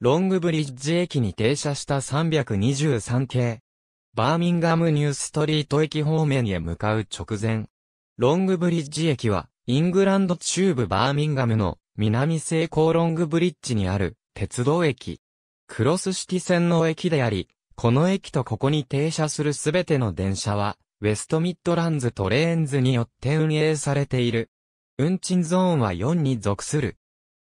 ロングブリッジ駅に停車した323系。バーミンガムニューストリート駅方面へ向かう直前。ロングブリッジ駅は、イングランド中部バーミンガムの南西高ロングブリッジにある鉄道駅。クロスシティ線の駅であり、この駅とここに停車するすべての電車は、ウェストミッドランズトレーンズによって運営されている。運賃ゾーンは4に属する。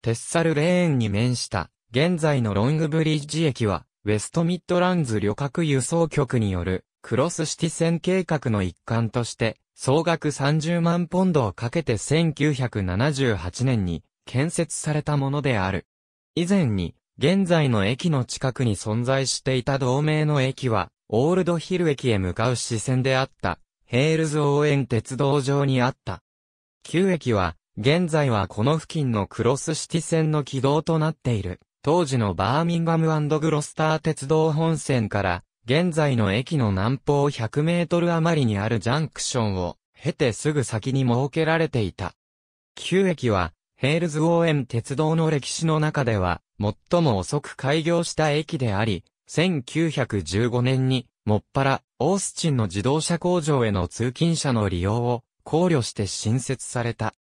テッサルレーンに面した現在のロングブリッジ駅は、ウェストミッドランズ旅客輸送局による、クロスシティ線計画の一環として、総額30万ポンドをかけて1978年に建設されたものである。以前に、現在の駅の近くに存在していた同名の駅は、オールドヒル駅へ向かう支線であった、ヘールズ応援鉄道上にあった。旧駅は、現在はこの付近のクロスシティ線の軌道となっている。当時のバーミンガムグロスター鉄道本線から、現在の駅の南方100メートル余りにあるジャンクションを、経てすぐ先に設けられていた。旧駅は、ヘールズ・応援ーエン鉄道の歴史の中では、最も遅く開業した駅であり、1915年に、もっぱら、オースチンの自動車工場への通勤者の利用を考慮して新設された。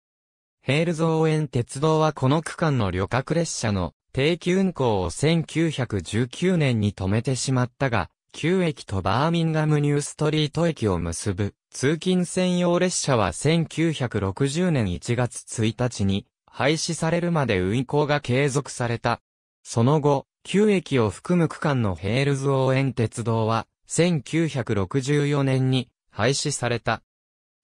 ヘールズ・応援ーエン鉄道はこの区間の旅客列車の定期運行を1919年に止めてしまったが、旧駅とバーミンガムニューストリート駅を結ぶ通勤専用列車は1960年1月1日に廃止されるまで運行が継続された。その後、旧駅を含む区間のヘールズ応援鉄道は1964年に廃止された。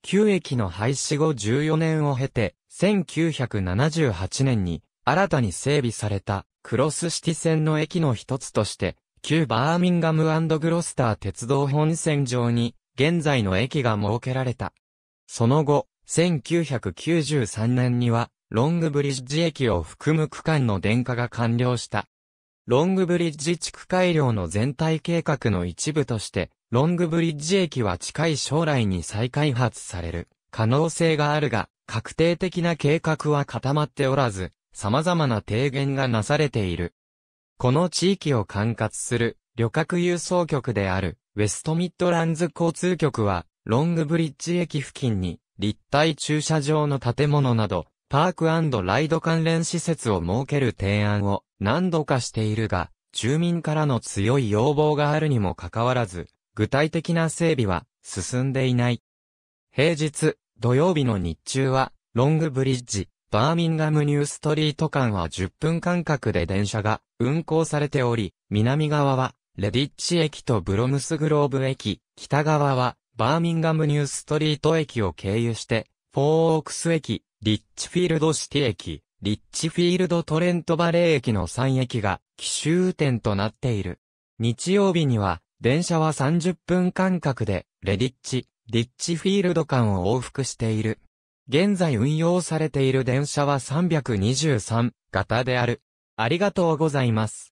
旧駅の廃止後14年を経て1978年に新たに整備されたクロスシティ線の駅の一つとして、旧バーミンガムグロスター鉄道本線上に、現在の駅が設けられた。その後、1993年には、ロングブリッジ駅を含む区間の電化が完了した。ロングブリッジ地区改良の全体計画の一部として、ロングブリッジ駅は近い将来に再開発される可能性があるが、確定的な計画は固まっておらず、様々な提言がなされている。この地域を管轄する旅客輸送局であるウェストミッドランズ交通局はロングブリッジ駅付近に立体駐車場の建物などパークライド関連施設を設ける提案を何度かしているが住民からの強い要望があるにもかかわらず具体的な整備は進んでいない。平日、土曜日の日中はロングブリッジ、バーミンガムニューストリート間は10分間隔で電車が運行されており、南側はレディッチ駅とブロムスグローブ駅、北側はバーミンガムニューストリート駅を経由して、フォーオークス駅、リッチフィールドシティ駅、リッチフィールドトレントバレー駅の3駅が奇襲点となっている。日曜日には、電車は30分間隔で、レディッチ、リッチフィールド間を往復している。現在運用されている電車は323型である。ありがとうございます。